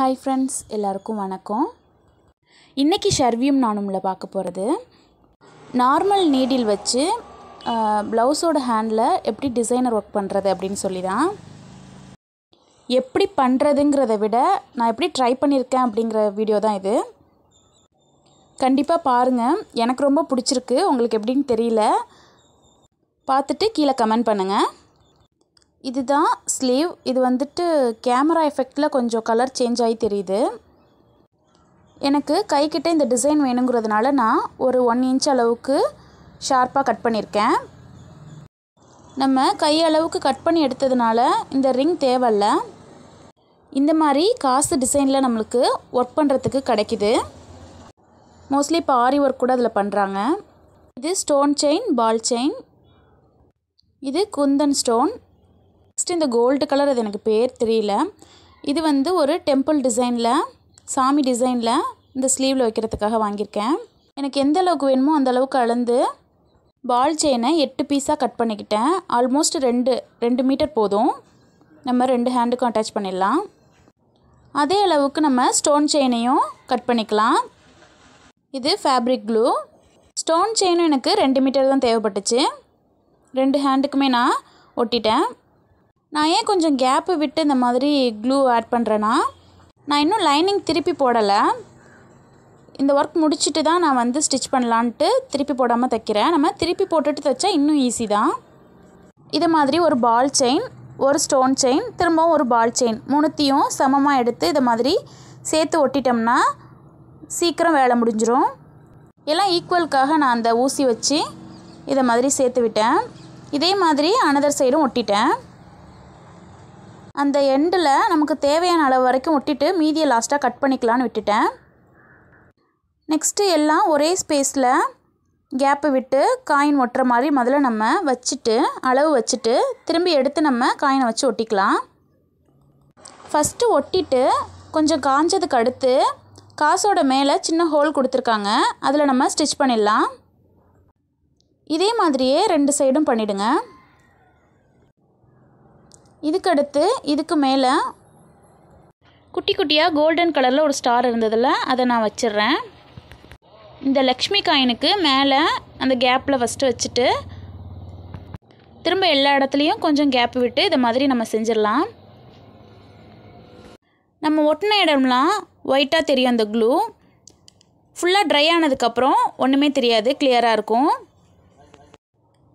hi friends எல்லாருக்கும் வணக்கம் இன்றைக்கி ஷர்வியும் நானும்ல பார்க்க போகிறது நார்மல் நீடில் வச்சு ப்ளவுஸோட ஹேண்டில் எப்படி டிசைனர் ஒர்க் பண்ணுறது அப்படின்னு சொல்லி தான் எப்படி பண்ணுறதுங்கிறத விட நான் எப்படி ட்ரை பண்ணியிருக்கேன் அப்படிங்கிற வீடியோ தான் இது கண்டிப்பாக பாருங்கள் எனக்கு ரொம்ப பிடிச்சிருக்கு உங்களுக்கு எப்படின்னு தெரியல பார்த்துட்டு கீழே கமெண்ட் பண்ணுங்கள் இதுதான் ஸ்லீவ் இது வந்துட்டு கேமரா எஃபெக்டில் கொஞ்சம் கலர் சேஞ்ச் ஆகி தெரியுது எனக்கு கைக்கிட்ட இந்த டிசைன் வேணுங்கிறதுனால நான் ஒரு ஒன் இன்ச் அளவுக்கு ஷார்ப்பாக கட் பண்ணியிருக்கேன் நம்ம கை அளவுக்கு கட் பண்ணி எடுத்ததுனால இந்த ரிங் தேவையில்ல இந்த மாதிரி காசு டிசைனில் நம்மளுக்கு ஒர்க் பண்ணுறதுக்கு கிடைக்கிது மோஸ்ட்லி இப்போ ஆரி ஒர்க் கூட அதில் பண்ணுறாங்க இது ஸ்டோன் செயின் பால் செயின் இது குந்தன் ஸ்டோன் நெக்ஸ்ட் இந்த கோல்டு கலர் அது எனக்கு பேர் தெரியல இது வந்து ஒரு டெம்பிள் டிசைனில் சாமி டிசைனில் இந்த ஸ்லீவில் வைக்கிறதுக்காக வாங்கியிருக்கேன் எனக்கு எந்த அளவுக்கு வேணுமோ அந்த அளவுக்கு அளந்து பால் செயினை எட்டு பீஸாக கட் பண்ணிக்கிட்டேன் ஆல்மோஸ்ட் ரெண்டு ரெண்டு மீட்டர் போதும் நம்ம ரெண்டு ஹேண்டுக்கும் அட்டாச் பண்ணிடலாம் அதே அளவுக்கு நம்ம ஸ்டோன் செயினையும் கட் பண்ணிக்கலாம் இது ஃபேப்ரிக் க்ளூ ஸ்டோன் செயினும் எனக்கு ரெண்டு மீட்டர் தான் தேவைப்பட்டுச்சு ரெண்டு ஹேண்டுக்குமே நான் ஒட்டிட்டேன் நான் ஏன் கொஞ்சம் கேப்பு விட்டு இந்த மாதிரி க்ளூ ஆட் பண்ணுறேன்னா நான் இன்னும் லைனிங் திருப்பி போடலை இந்த ஒர்க் முடிச்சுட்டு தான் நான் வந்து ஸ்டிச் பண்ணலான்ட்டு திருப்பி போடாமல் தைக்கிறேன் நம்ம திருப்பி போட்டுட்டு தைச்சா இன்னும் ஈஸி தான் இதை மாதிரி ஒரு பால் செயின் ஒரு ஸ்டோன் செயின் திரும்பவும் ஒரு பால் செயின் மூணுத்தையும் சமமாக எடுத்து இதை மாதிரி சேர்த்து ஒட்டிட்டோம்னா சீக்கிரம் வேலை முடிஞ்சிடும் எல்லாம் ஈக்குவலுக்காக நான் அந்த ஊசி வச்சு இதை மாதிரி சேர்த்து விட்டேன் இதே மாதிரி அனதர் சைடும் ஒட்டிட்டேன் அந்த எண்டில் நமக்கு தேவையான அளவு வரைக்கும் ஒட்டிட்டு மீதியை லாஸ்ட்டாக கட் பண்ணிக்கலான்னு விட்டுட்டேன் நெக்ஸ்ட்டு எல்லாம் ஒரே ஸ்பேஸில் கேப்பு விட்டு காயின் ஒட்டுற மாதிரி முதல்ல நம்ம வச்சுட்டு அளவு வச்சுட்டு திரும்பி எடுத்து நம்ம காயினை வச்சு ஒட்டிக்கலாம் ஃபஸ்ட்டு ஒட்டிட்டு கொஞ்சம் காஞ்சதுக்கு அடுத்து காசோட மேலே சின்ன ஹோல் கொடுத்துருக்காங்க அதில் நம்ம ஸ்டிச் பண்ணிடலாம் இதே மாதிரியே ரெண்டு சைடும் பண்ணிவிடுங்க இதுக்கடுத்து இதுக்கு மேலே குட்டி குட்டியாக கோல்டன் கலரில் ஒரு ஸ்டார் இருந்ததில் அதை நான் வச்சிடுறேன் இந்த லக்ஷ்மி காயினுக்கு மேலே அந்த கேப்பில் ஃபஸ்ட்டு வச்சுட்டு திரும்ப எல்லா இடத்துலையும் கொஞ்சம் கேப் விட்டு இதை மாதிரி நம்ம செஞ்சிடலாம் நம்ம ஒட்டின இடம்லாம் ஒயிட்டாக தெரியும் அந்த க்ளூ ஃபுல்லாக ட்ரை ஆனதுக்கப்புறம் ஒன்றுமே தெரியாது கிளியராக இருக்கும்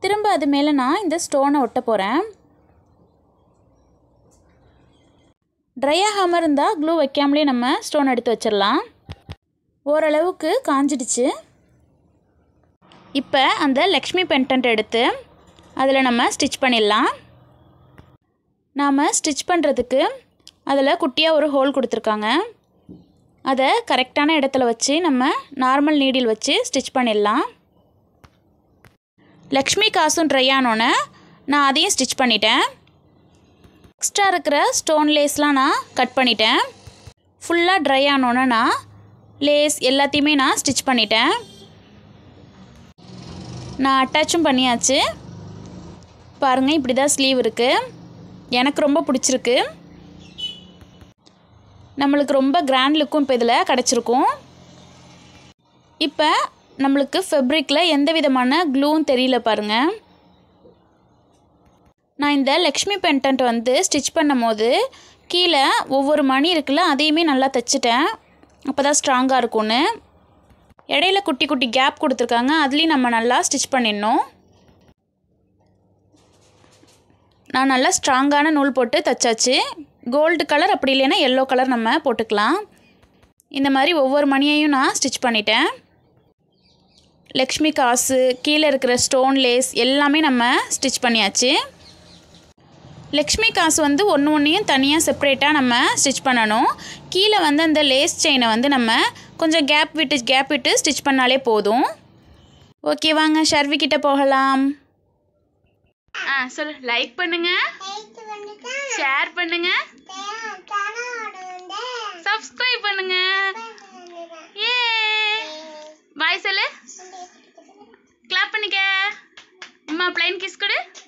திரும்ப அது மேலே நான் இந்த ஸ்டோனை ஒட்ட போகிறேன் ட்ரையாக ஹேமர் இருந்தால் க்ளூ வைக்காமலே நம்ம ஸ்டோன் எடுத்து வச்சிடலாம் ஓரளவுக்கு காஞ்சிடுச்சு இப்போ அந்த லக்ஷ்மி பென்டன்ட் எடுத்து அதில் நம்ம ஸ்டிச் பண்ணிடலாம் நாம் ஸ்டிச் பண்ணுறதுக்கு அதில் குட்டியாக ஒரு ஹோல் கொடுத்துருக்காங்க அதை கரெக்டான இடத்துல வச்சு நம்ம நார்மல் நீடில் வச்சு ஸ்டிச் பண்ணிடலாம் லக்ஷ்மி காசும் ட்ரை ஆனோன்னே நான் அதையும் ஸ்டிச் பண்ணிட்டேன் எக்ஸ்ட்ரா இருக்கிற ஸ்டோன் லேஸ்லாம் நான் கட் பண்ணிட்டேன் ஃபுல்லாக ட்ரை ஆனோன்னு நான் லேஸ் எல்லாத்தையுமே நான் ஸ்டிச் பண்ணிட்டேன் நான் அட்டாச்சும் பண்ணியாச்சு பாருங்கள் இப்படி தான் ஸ்லீவ் இருக்குது எனக்கு ரொம்ப பிடிச்சிருக்கு நம்மளுக்கு ரொம்ப கிராண்ட் லுக்கும் இப்போ இதில் கிடச்சிருக்கும் இப்போ நம்மளுக்கு ஃபெப்ரிக்கில் எந்த விதமான க்ளூவும் தெரியல பாருங்கள் நான் இந்த லக்ஷ்மி பெண்டன்ட் வந்து ஸ்டிச் பண்ணும் போது கீழே ஒவ்வொரு மணி இருக்குல்ல அதையுமே நல்லா தைச்சிட்டேன் அப்போ தான் ஸ்ட்ராங்காக இருக்கும்னு இடையில குட்டி குட்டி கேப் கொடுத்துருக்காங்க அதுலேயும் நம்ம நல்லா ஸ்டிச் பண்ணிடணும் நான் நல்லா ஸ்ட்ராங்கான நூல் போட்டு தைச்சாச்சு கோல்டு கலர் அப்படி இல்லைன்னா எல்லோ கலர் நம்ம போட்டுக்கலாம் இந்த மாதிரி ஒவ்வொரு மணியையும் நான் ஸ்டிச் பண்ணிட்டேன் லக்ஷ்மி காசு கீழே இருக்கிற ஸ்டோன் லேஸ் எல்லாமே நம்ம ஸ்டிச் பண்ணியாச்சு லக்ஷ்மி காசு வந்து ஒன்று ஒன்றையும் தனியாக செப்ரேட்டாக நம்ம ஸ்டிச் பண்ணணும் கீழே வந்து அந்த லேஸ் செயினை வந்து நம்ம கொஞ்சம் கேப் விட்டு கேப் விட்டு ஸ்டிச் பண்ணாலே போதும் ஓகே வாங்க ஷர்வி போகலாம் ஆ சொல் லைக் பண்ணுங்க ஷேர் பண்ணுங்க சப்ஸ்கிரைப் பண்ணுங்க ஏ பாய் சொல்லு கிளாப் பண்ணிக்க அம்மா பிளைன் கிஸ் கொடு